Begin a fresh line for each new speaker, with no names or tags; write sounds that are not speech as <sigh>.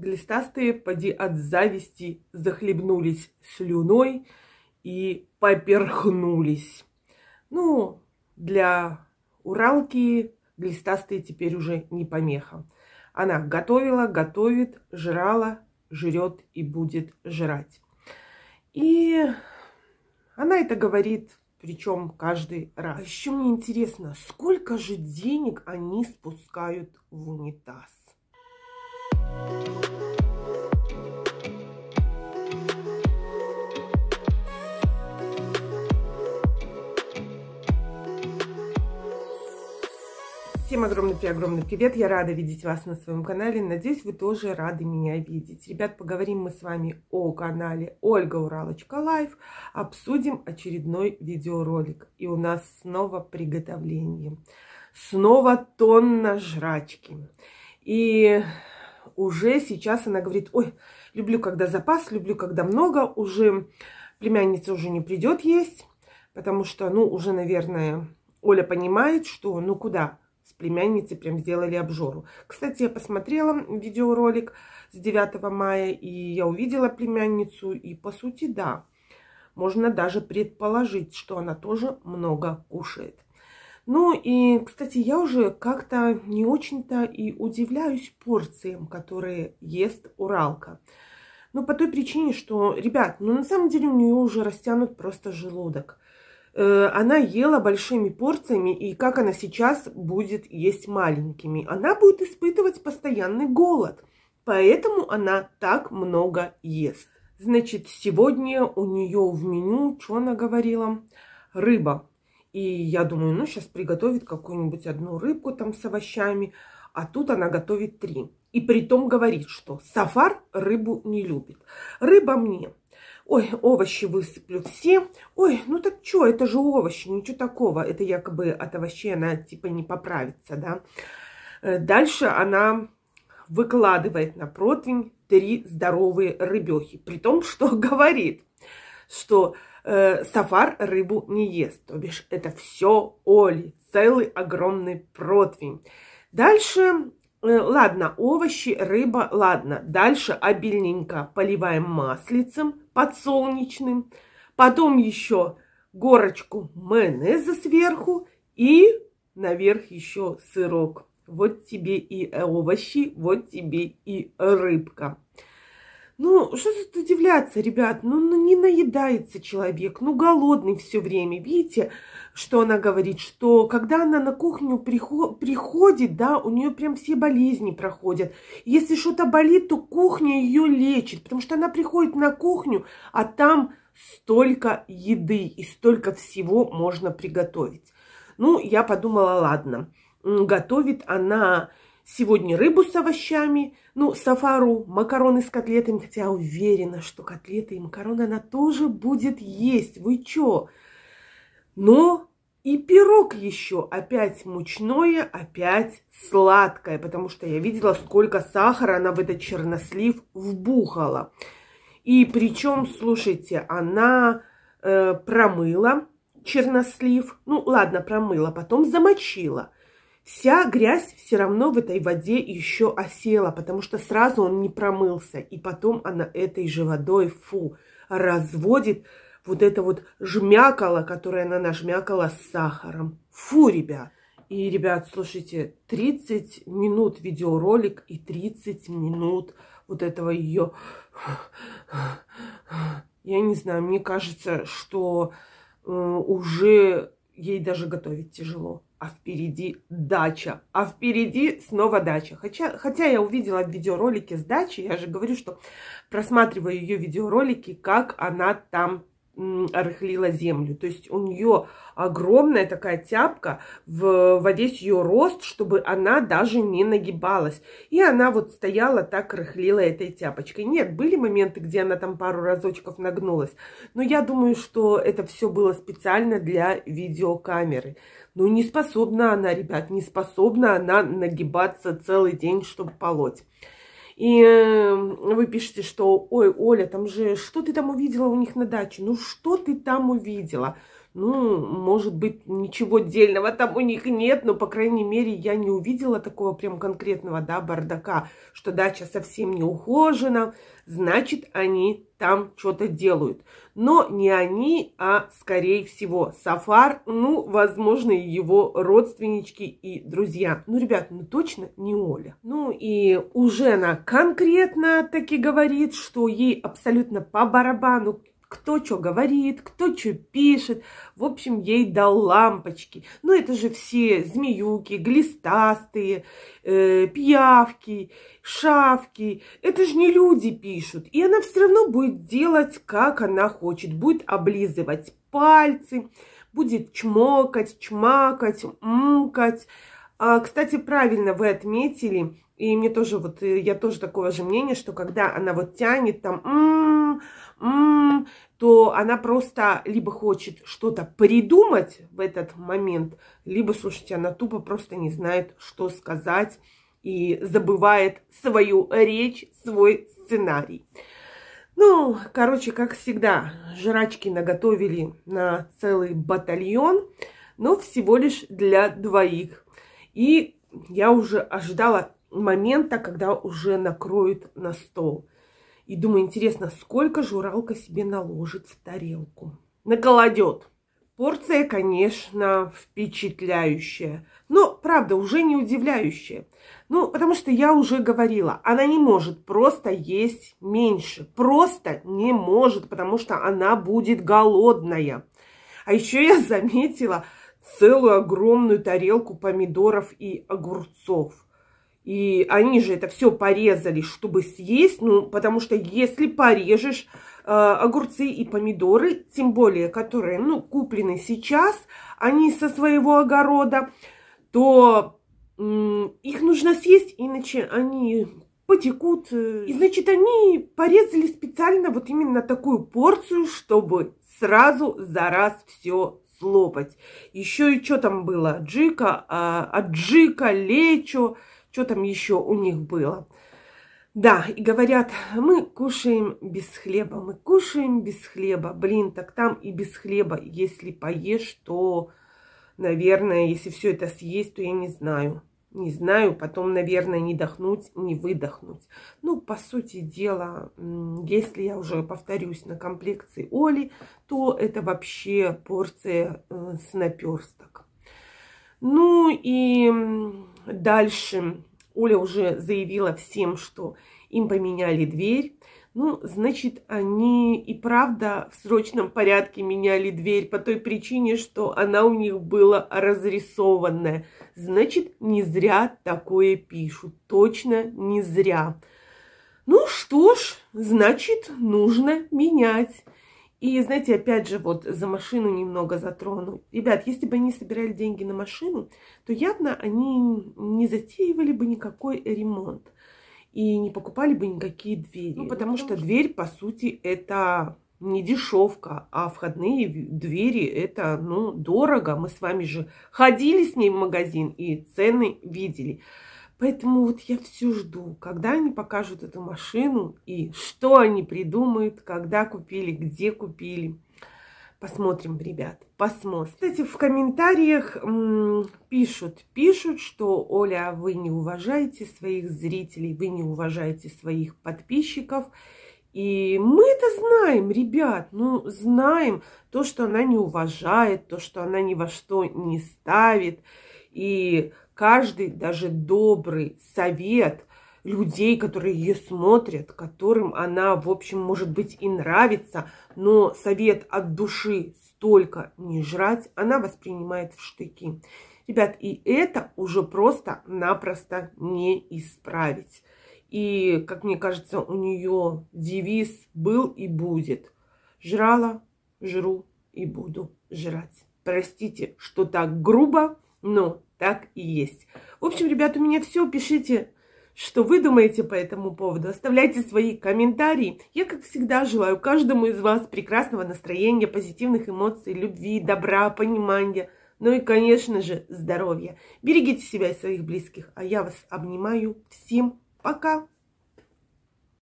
Глистастые, поди от зависти, захлебнулись слюной и поперхнулись. Ну, для Уралки глистастые теперь уже не помеха. Она готовила, готовит, жрала, жрет и будет жрать. И она это говорит, причем каждый раз. А еще мне интересно, сколько же денег они спускают в унитаз? Thank you. Всем огромный-преогромный привет! Я рада видеть вас на своем канале. Надеюсь, вы тоже рады меня видеть. Ребят, поговорим мы с вами о канале Ольга Уралочка Лайф. Обсудим очередной видеоролик. И у нас снова приготовление. Снова тонна жрачки. И уже сейчас она говорит, ой, люблю, когда запас, люблю, когда много. Уже племянница уже не придет есть, потому что, ну, уже, наверное... Оля понимает, что ну куда? с племянницей прям сделали обжору. Кстати, я посмотрела видеоролик с 9 мая, и я увидела племянницу, и по сути, да, можно даже предположить, что она тоже много кушает. Ну и, кстати, я уже как-то не очень-то и удивляюсь порциям, которые ест Уралка. Ну, по той причине, что, ребят, ну на самом деле у нее уже растянут просто желудок. Э, она ела большими порциями, и как она сейчас будет есть маленькими. Она будет испытывать постоянный голод, поэтому она так много ест. Значит, сегодня у нее в меню, что она говорила, рыба. И я думаю, ну, сейчас приготовит какую-нибудь одну рыбку там с овощами, а тут она готовит три. И при том говорит, что Сафар рыбу не любит. Рыба мне – Ой, овощи высыплю все. Ой, ну так что, это же овощи, ничего такого. Это якобы от овощей она типа не поправится, да. Э, дальше она выкладывает на противень три здоровые рыбехи. При том, что <laughs> говорит, что э, сафар рыбу не ест. То бишь, это все Оли, целый огромный противень. Дальше Э, ладно, овощи, рыба, ладно. Дальше обильненько поливаем маслицем подсолнечным. Потом еще горочку майонеза сверху и наверх еще сырок. Вот тебе и овощи, вот тебе и рыбка. Ну, что тут удивляться, ребят, ну, ну не наедается человек, ну голодный все время. Видите, что она говорит, что когда она на кухню приход, приходит, да, у нее прям все болезни проходят. Если что-то болит, то кухня ее лечит, потому что она приходит на кухню, а там столько еды и столько всего можно приготовить. Ну, я подумала, ладно, готовит она Сегодня рыбу с овощами, ну, сафару, макароны с котлетами, хотя уверена, что котлеты и макароны она тоже будет есть. Вы чё? Но и пирог еще опять мучное, опять сладкое, потому что я видела, сколько сахара она в этот чернослив вбухала. И причем, слушайте, она э, промыла чернослив, ну ладно, промыла, потом замочила – вся грязь все равно в этой воде еще осела, потому что сразу он не промылся. И потом она этой же водой, фу, разводит вот это вот жмякало, которое она нажмякала с сахаром. Фу, ребят! И, ребят, слушайте, 30 минут видеоролик и 30 минут вот этого ее... Я не знаю, мне кажется, что э, уже ей даже готовить тяжело а впереди дача, а впереди снова дача. Хотя, хотя я увидела видеоролики с дачи, я же говорю, что просматриваю ее видеоролики, как она там рыхлила землю. То есть у нее огромная такая тяпка в, во весь ее рост, чтобы она даже не нагибалась. И она вот стояла так, рыхлила этой тяпочкой. Нет, были моменты, где она там пару разочков нагнулась. Но я думаю, что это все было специально для видеокамеры. Ну, не способна она, ребят, не способна она нагибаться целый день, чтобы полоть и э, вы пишете, что, ой, Оля, там же, что ты там увидела у них на даче? Ну, что ты там увидела? Ну, может быть, ничего дельного там у них нет, но, по крайней мере, я не увидела такого прям конкретного, да, бардака, что дача совсем не ухожена, значит, они там что-то делают. Но не они, а, скорее всего, Сафар, ну, возможно, и его родственнички и друзья. Ну, ребят, ну точно не Оля. Ну, и уже она конкретно таки говорит, что ей абсолютно по барабану, кто что говорит, кто что пишет. В общем, ей дал лампочки. Ну, это же все змеюки, глистастые, э, пиявки, шавки. Это же не люди пишут. И она все равно будет делать, как она хочет. Будет облизывать пальцы, будет чмокать, чмакать, мкать. А, кстати, правильно вы отметили, и мне тоже вот, э, я тоже такого же мнения, что когда она вот тянет там, м -м, «М-м», то она просто либо хочет что-то придумать в этот момент, либо, слушайте, она тупо просто не знает, что сказать и забывает свою речь, свой сценарий. Ну, короче, как всегда, жрачки наготовили на целый батальон, но всего лишь для двоих. И я уже ожидала момента, когда уже накроют на стол. И думаю, интересно, сколько журалка себе наложит в тарелку. Наколодет. Порция, конечно, впечатляющая. Но, правда, уже не удивляющая. Ну, потому что я уже говорила, она не может просто есть меньше. Просто не может, потому что она будет голодная. А еще я заметила целую огромную тарелку помидоров и огурцов. И они же это все порезали, чтобы съесть, ну, потому что если порежешь э, огурцы и помидоры, тем более, которые, ну, куплены сейчас, они со своего огорода, то э, их нужно съесть, иначе они потекут. И, значит, они порезали специально вот именно такую порцию, чтобы сразу за раз все слопать. Еще и что там было? Джика, а, аджика, лечо, что там еще у них было. Да, и говорят, мы кушаем без хлеба, мы кушаем без хлеба. Блин, так там и без хлеба, если поешь, то, наверное, если все это съесть, то я не знаю. Не знаю, потом, наверное, не дохнуть, не выдохнуть. Ну, по сути дела, если я уже повторюсь на комплекции Оли, то это вообще порция э, с наперсток. Ну и дальше Оля уже заявила всем, что им поменяли дверь. Ну, значит, они и правда в срочном порядке меняли дверь по той причине, что она у них была разрисованная. Значит, не зря такое пишут. Точно не зря. Ну что ж, значит, нужно менять. И, знаете, опять же, вот за машину немного затрону. Ребят, если бы они собирали деньги на машину, то явно они не затеивали бы никакой ремонт и не покупали бы никакие двери. Ну, ну потому, потому что, что дверь, по сути, это не дешевка, а входные двери это, ну, дорого. Мы с вами же ходили с ней в магазин и цены видели. Поэтому вот я все жду, когда они покажут эту машину и что они придумают, когда купили, где купили. Посмотрим, ребят, посмотрим. Кстати, в комментариях пишут, пишут, что, Оля, а вы не уважаете своих зрителей, вы не уважаете своих подписчиков. И мы это знаем, ребят, ну, знаем то, что она не уважает, то, что она ни во что не ставит. И каждый даже добрый совет людей, которые ее смотрят, которым она, в общем, может быть и нравится, но совет от души столько не жрать, она воспринимает в штыки. Ребят, и это уже просто-напросто не исправить. И, как мне кажется, у нее девиз был и будет. Жрала, жру и буду жрать. Простите, что так грубо, но так и есть. В общем, ребят, у меня все. Пишите, что вы думаете по этому поводу. Оставляйте свои комментарии. Я, как всегда, желаю каждому из вас прекрасного настроения, позитивных эмоций, любви, добра, понимания. Ну и, конечно же, здоровья. Берегите себя и своих близких. А я вас обнимаю. Всем пока!